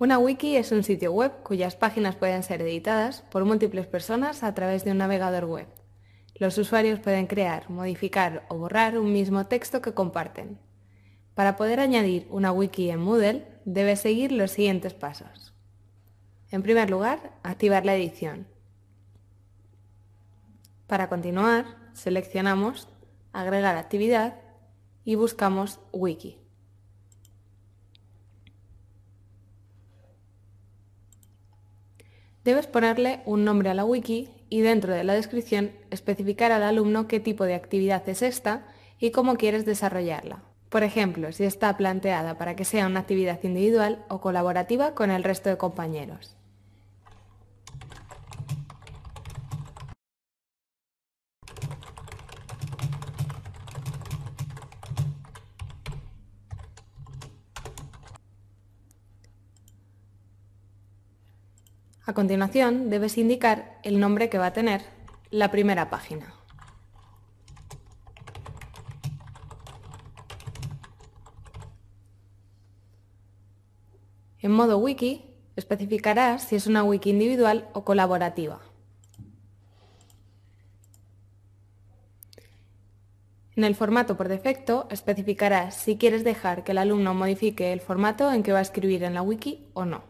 Una wiki es un sitio web cuyas páginas pueden ser editadas por múltiples personas a través de un navegador web. Los usuarios pueden crear, modificar o borrar un mismo texto que comparten. Para poder añadir una wiki en Moodle, debe seguir los siguientes pasos. En primer lugar, activar la edición. Para continuar, seleccionamos Agregar actividad y buscamos Wiki. Debes ponerle un nombre a la wiki y dentro de la descripción especificar al alumno qué tipo de actividad es esta y cómo quieres desarrollarla. Por ejemplo, si está planteada para que sea una actividad individual o colaborativa con el resto de compañeros. A continuación, debes indicar el nombre que va a tener la primera página. En modo wiki, especificarás si es una wiki individual o colaborativa. En el formato por defecto, especificarás si quieres dejar que el alumno modifique el formato en que va a escribir en la wiki o no.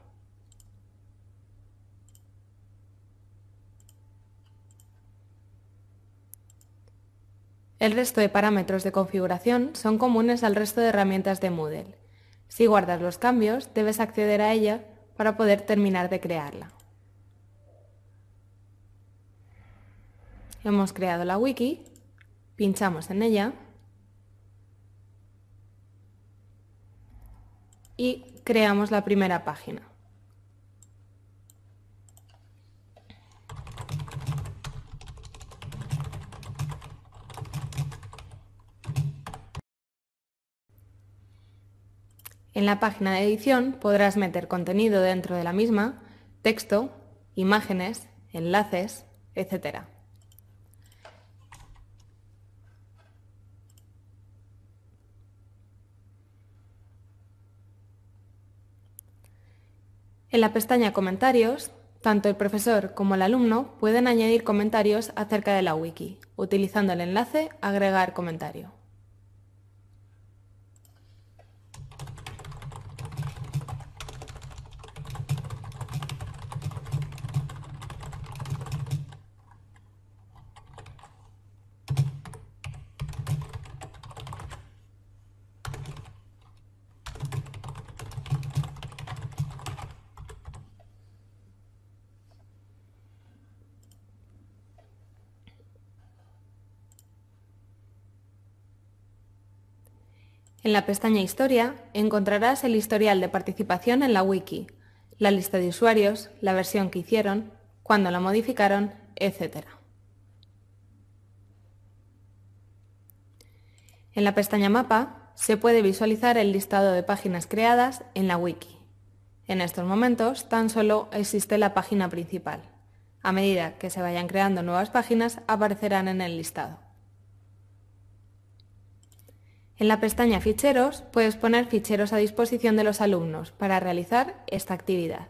El resto de parámetros de configuración son comunes al resto de herramientas de Moodle. Si guardas los cambios, debes acceder a ella para poder terminar de crearla. Hemos creado la wiki, pinchamos en ella y creamos la primera página. En la página de edición podrás meter contenido dentro de la misma, texto, imágenes, enlaces, etc. En la pestaña Comentarios, tanto el profesor como el alumno pueden añadir comentarios acerca de la wiki, utilizando el enlace Agregar comentario. En la pestaña Historia encontrarás el historial de participación en la wiki, la lista de usuarios, la versión que hicieron, cuándo la modificaron, etc. En la pestaña Mapa se puede visualizar el listado de páginas creadas en la wiki. En estos momentos tan solo existe la página principal. A medida que se vayan creando nuevas páginas aparecerán en el listado. En la pestaña Ficheros puedes poner ficheros a disposición de los alumnos para realizar esta actividad.